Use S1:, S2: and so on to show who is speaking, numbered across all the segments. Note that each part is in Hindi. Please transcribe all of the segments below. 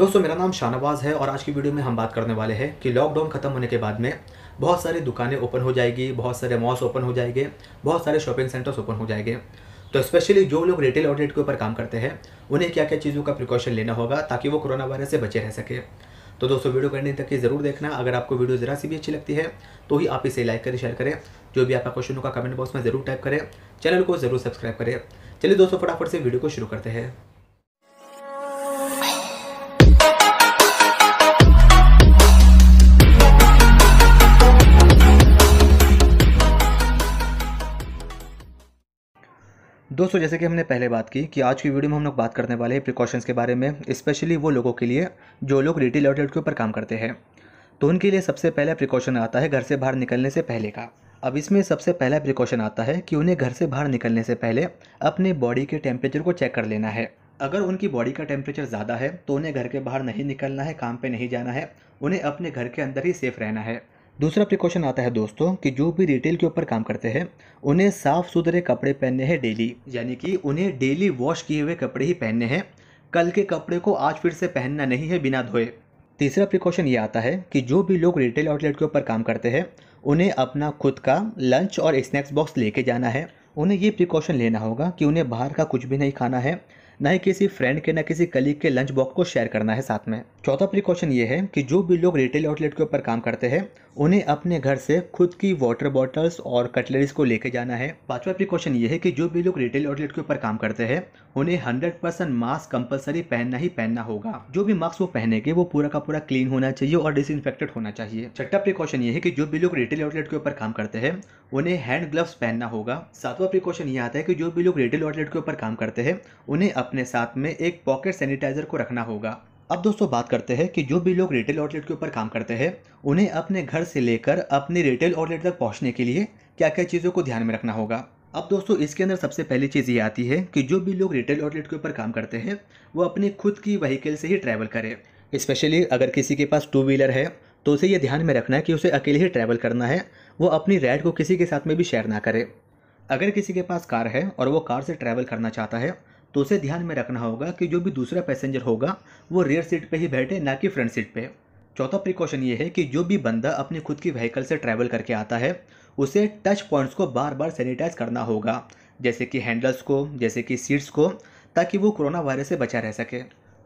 S1: दोस्तों मेरा नाम शाहनवाज़ है और आज की वीडियो में हम बात करने वाले हैं कि लॉकडाउन ख़त्म होने के बाद में बहुत सारी दुकानें ओपन हो जाएगी बहुत सारे मॉल्स ओपन हो जाएंगे बहुत सारे शॉपिंग सेंटर्स ओपन हो जाएंगे तो स्पेशली जो लोग रिटेल आउटलेट के ऊपर काम करते हैं उन्हें क्या क्या चीज़ों का प्रिकॉशन लेना होगा ताकि वो कोरोना वायरस से बचे रह सके तो दोस्तों वीडियो करने तक ज़रूर देखना अगर आपको वीडियो ज़रा सी भी अच्छी लगती है तो ही आप इसे लाइक करें शेयर करें जो भी आपका क्वेश्चन होगा कमेंट बॉक्स में ज़रूर टाइप करें चैनल को ज़रूर सब्सक्राइब करें चलिए दोस्तों फटाफट से वीडियो को शुरू करते हैं दोस्तों जैसे कि हमने पहले बात की कि आज की वीडियो में हम लोग बात करने वाले हैं प्रिकॉशंस के बारे में स्पेशली वो लोगों के लिए जो लोग रिटेल आउटलेट के ऊपर काम करते हैं तो उनके लिए सबसे पहला प्रिकॉशन आता है घर से बाहर निकलने से पहले का अब इसमें सबसे पहला प्रिकॉशन आता है कि उन्हें घर से बाहर निकलने से पहले अपने बॉडी के टेम्परेचर को चेक कर लेना है अगर उनकी बॉडी का टेम्परेचर ज़्यादा है तो उन्हें घर के बाहर नहीं निकलना है काम पर नहीं जाना है उन्हें अपने घर के अंदर ही सेफ़ रहना है दूसरा प्रिकॉशन आता है दोस्तों कि जो भी रिटेल के ऊपर काम करते हैं उन्हें साफ़ सुथरे कपड़े पहनने हैं डेली यानी कि उन्हें डेली वॉश किए हुए कपड़े ही पहनने हैं कल के कपड़े को आज फिर से पहनना नहीं है बिना धोए तीसरा प्रिकॉशन ये आता है कि जो भी लोग रिटेल आउटलेट के ऊपर काम करते हैं उन्हें अपना खुद का लंच और स्नैक्स बॉक्स लेके जाना है उन्हें ये प्रिकॉशन लेना होगा कि उन्हें बाहर का कुछ भी नहीं खाना है ना ही किसी फ्रेंड के ना किसी कलीग के लंच बॉक्स को शेयर करना है साथ में चौथा प्रिकॉशन ये है कि जो भी लोग रिटेल आउटलेट के ऊपर काम करते हैं उन्हें अपने घर से खुद की वाटर बॉटल्स और कटलरीज को लेके जाना है पांचवा प्रिकॉशन ये है कि जो भी लोग रिटेल आउटलेट के ऊपर काम करते हैं उन्हें हंड्रेड परसेंट मास्क कंपल्सरी पहनना ही पहनना होगा जो भी मास्क वो पहनेंगे वो पूरा का पूरा क्लीन होना चाहिए और डिसइनफेक्टेड होना चाहिए छठा प्रिकॉशन ये है कि जो भी लोग रिटेल आउटलेट के ऊपर काम करते हैं उन्हें हैंड ग्लव्स पहनना होगा सातवां प्रिकॉशन ये आता है कि जो भी लोग रिटेल आउटलेट के ऊपर काम करते हैं उन्हें अपने साथ में एक पॉकेट सैनिटाइजर को रखना होगा अब दोस्तों बात करते हैं कि जो भी लोग रिटेल आउटलेट के ऊपर काम करते हैं उन्हें अपने घर से लेकर अपने रिटेल आउटलेट तक पहुंचने के लिए क्या क्या चीज़ों को ध्यान में रखना होगा अब दोस्तों इसके अंदर सबसे पहली चीज़ ये आती है कि जो भी लोग रिटेल आउटलेट के ऊपर काम करते हैं वो अपनी खुद की वहीकल से ही ट्रैवल करें स्पेशली अगर किसी के पास टू व्हीलर है तो उसे ये ध्यान में रखना है कि उसे अकेले ही ट्रैवल करना है वो अपनी राइड को किसी के साथ में भी शेयर ना करे अगर किसी के पास कार है और वो कार से ट्रैवल करना चाहता है तो उसे ध्यान में रखना होगा कि जो भी दूसरा पैसेंजर होगा वो रेयर सीट पे ही बैठे ना कि फ्रंट सीट पे चौथा प्रिकॉशन ये है कि जो भी बंदा अपने खुद की व्हीकल से ट्रैवल करके आता है उसे टच पॉइंट्स को बार बार सैनिटाइज करना होगा जैसे कि हैंडल्स को जैसे कि सीट्स को ताकि वो कोरोना वायरस से बचा रह सके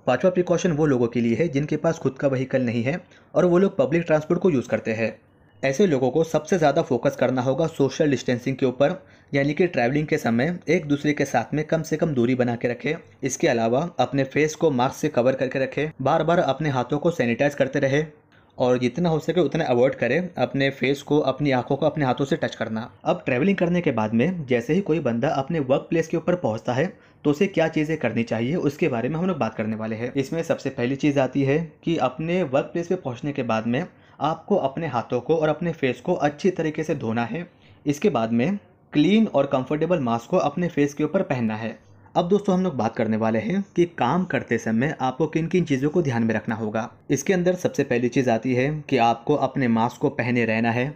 S1: पांचवा प्रिकॉशन वो लोगों के लिए है जिनके पास खुद का व्हीकल नहीं है और वो लोग पब्लिक ट्रांसपोर्ट को यूज़ करते हैं ऐसे लोगों को सबसे ज़्यादा फोकस करना होगा सोशल डिस्टेंसिंग के ऊपर यानी कि ट्रैवलिंग के समय एक दूसरे के साथ में कम से कम दूरी बना के रखें इसके अलावा अपने फेस को मास्क से कवर करके रखें बार बार अपने हाथों को सैनिटाइज करते रहे और जितना हो सके उतना अवॉइड करें अपने फेस को अपनी आंखों को अपने हाथों से टच करना अब ट्रैवलिंग करने के बाद में जैसे ही कोई बंदा अपने वर्क प्लेस के ऊपर पहुंचता है तो उसे क्या चीज़ें करनी चाहिए उसके बारे में हम लोग बात करने वाले हैं इसमें सबसे पहली चीज़ आती है कि अपने वर्क प्लेस पर पहुँचने के बाद में आपको अपने हाथों को और अपने फेस को अच्छी तरीके से धोना है इसके बाद में क्लीन और कंफर्टेबल मास्क को अपने फेस के ऊपर पहनना है अब दोस्तों हम लोग बात करने वाले हैं कि काम करते समय आपको किन किन चीज़ों को ध्यान में रखना होगा इसके अंदर सबसे पहली चीज़ आती है कि आपको अपने मास्क को पहने रहना है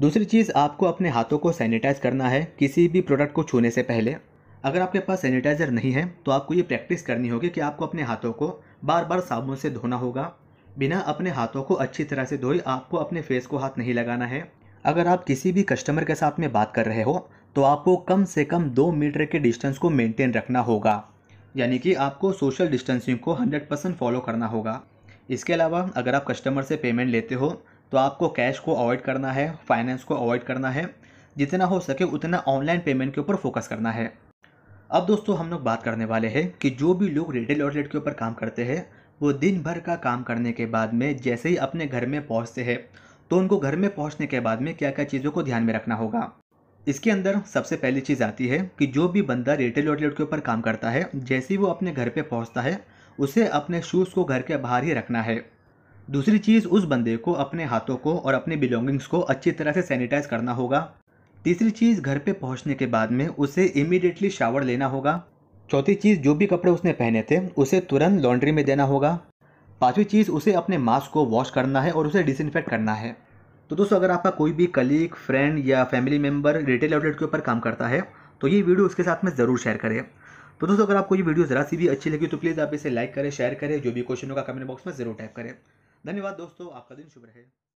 S1: दूसरी चीज़ आपको अपने हाथों को सैनिटाइज करना है किसी भी प्रोडक्ट को छूने से पहले अगर आपके पास सैनिटाइजर नहीं है तो आपको ये प्रैक्टिस करनी होगी कि आपको अपने हाथों को बार बार साबुन से धोना होगा बिना अपने हाथों को अच्छी तरह से धोए आपको अपने फेस को हाथ नहीं लगाना है अगर आप किसी भी कस्टमर के साथ में बात कर रहे हो तो आपको कम से कम दो मीटर के डिस्टेंस को मेंटेन रखना होगा यानी कि आपको सोशल डिस्टेंसिंग को 100 परसेंट फॉलो करना होगा इसके अलावा अगर आप कस्टमर से पेमेंट लेते हो तो आपको कैश को अवॉइड करना है फाइनेंस को अवॉइड करना है जितना हो सके उतना ऑनलाइन पेमेंट के ऊपर फोकस करना है अब दोस्तों हम लोग बात करने वाले हैं कि जो भी लोग रिटेल आउटलेट के ऊपर काम करते हैं वो दिन भर का काम करने के बाद में जैसे ही अपने घर में पहुँचते हैं तो उनको घर में पहुँचने के बाद में क्या क्या चीज़ों को ध्यान में रखना होगा इसके अंदर सबसे पहली चीज़ आती है कि जो भी बंदा रिटेल आउटलेट के ऊपर काम करता है जैसे ही वो अपने घर पे पहुंचता है उसे अपने शूज़ को घर के बाहर ही रखना है दूसरी चीज़ उस बंदे को अपने हाथों को और अपने बिलोंगिंग्स को अच्छी तरह से सैनिटाइज करना होगा तीसरी चीज़ घर पे पहुंचने के बाद में उसे इमीडिएटली शावर लेना होगा चौथी चीज़ जो भी कपड़े उसने पहने थे उसे तुरंत लॉन्ड्री में देना होगा पांचवी चीज़ उसे अपने मास्क को वॉश करना है और उसे डिसइनफेक्ट करना है तो दोस्तों अगर आपका कोई भी कलीग फ्रेंड या फैमिली मेम्बर रिटेल आउटलेट के ऊपर काम करता है तो ये वीडियो उसके साथ में ज़रूर शेयर करें तो दोस्तों अगर आपको ये वीडियो ज़रा सी भी अच्छी लगी तो प्लीज़ आप इसे लाइक करें शेयर करें जो भी क्वेश्चन होगा कमेंट बॉक्स में ज़रूर टाइप करें धन्यवाद दोस्तों आपका दिन शुभ रहे